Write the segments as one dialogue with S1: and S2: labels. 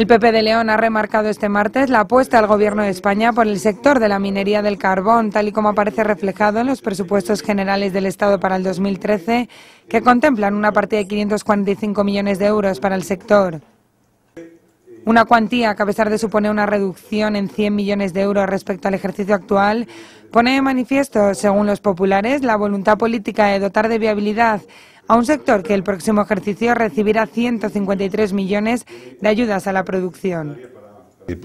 S1: El PP de León ha remarcado este martes la apuesta al Gobierno de España por el sector de la minería del carbón, tal y como aparece reflejado en los presupuestos generales del Estado para el 2013, que contemplan una partida de 545 millones de euros para el sector. Una cuantía que, a pesar de suponer una reducción en 100 millones de euros respecto al ejercicio actual, pone de manifiesto, según los populares, la voluntad política de dotar de viabilidad a un sector que el próximo ejercicio recibirá 153 millones de ayudas a la producción.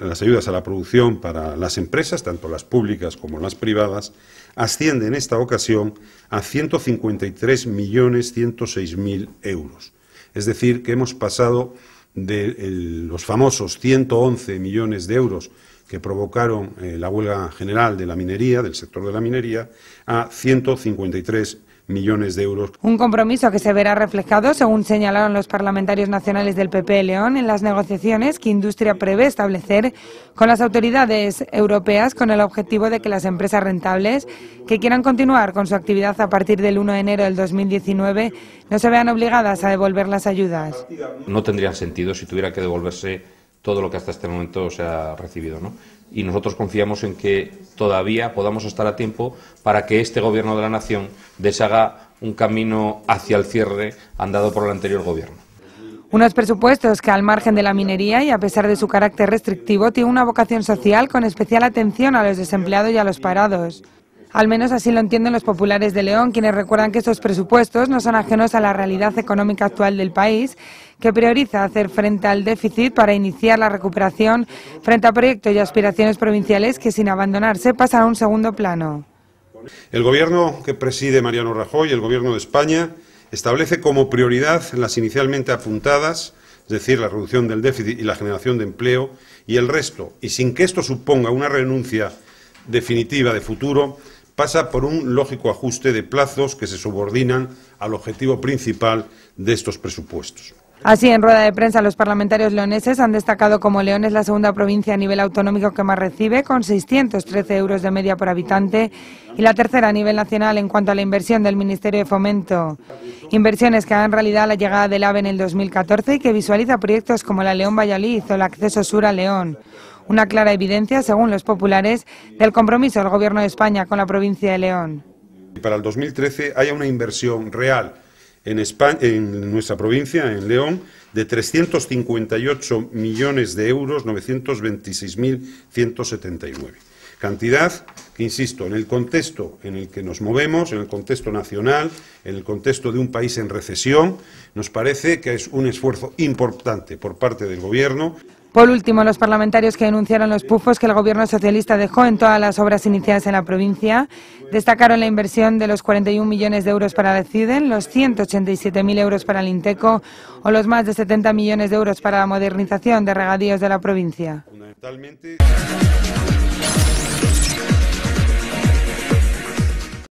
S2: Las ayudas a la producción para las empresas, tanto las públicas como las privadas, ascienden en esta ocasión a 153.106.000 euros. Es decir, que hemos pasado de los famosos 111 millones de euros que provocaron eh, la huelga general de la minería, del sector de la minería, a 153 millones de euros.
S1: Un compromiso que se verá reflejado, según señalaron los parlamentarios nacionales del PP León, en las negociaciones que Industria prevé establecer con las autoridades europeas con el objetivo de que las empresas rentables que quieran continuar con su actividad a partir del 1 de enero del 2019 no se vean obligadas a devolver las ayudas.
S2: No tendría sentido si tuviera que devolverse todo lo que hasta este momento se ha recibido. Y nosotros confiamos en que todavía podamos estar a tiempo para que este Gobierno de la Nación deshaga un camino hacia el cierre andado por el anterior Gobierno.
S1: Unos presupuestos que, al margen de la minería y a pesar de su carácter restrictivo, tienen una vocación social con especial atención a los desempleados y a los parados. Al menos así lo entienden los populares de León, quienes recuerdan que estos presupuestos no son ajenos a la realidad económica actual del país, que prioriza hacer frente al déficit para iniciar la recuperación frente a proyectos y aspiraciones provinciales que sin abandonarse pasan a un segundo plano.
S2: El gobierno que preside Mariano Rajoy, el gobierno de España, establece como prioridad las inicialmente apuntadas, es decir, la reducción del déficit y la generación de empleo, y el resto, y sin que esto suponga una renuncia definitiva de futuro, pasa por un lógico ajuste de plazos que se subordinan al objetivo principal de estos presupuestos.
S1: Así, en rueda de prensa, los parlamentarios leoneses han destacado como León es la segunda provincia a nivel autonómico que más recibe, con 613 euros de media por habitante, y la tercera a nivel nacional en cuanto a la inversión del Ministerio de Fomento. Inversiones que en realidad la llegada del AVE en el 2014 y que visualiza proyectos como la León Valladolid o el acceso sur a León. Una clara evidencia, según los populares, del compromiso del Gobierno de España con la provincia de León.
S2: Para el 2013 haya una inversión real en, nuestra provincia, en León, de 358 millones de euros, 926.179. Cantidad insisto, en el contexto en el que nos movemos, en el contexto nacional, en el contexto de un país en recesión, nos parece que es un esfuerzo importante por parte del Gobierno.
S1: Por último, los parlamentarios que denunciaron los pufos que el gobierno socialista dejó en todas las obras iniciadas en la provincia destacaron la inversión de los 41 millones de euros para la CIDEN, los 187.000 euros para el INTECO o los más de 70 millones de euros para la modernización de regadíos de la provincia.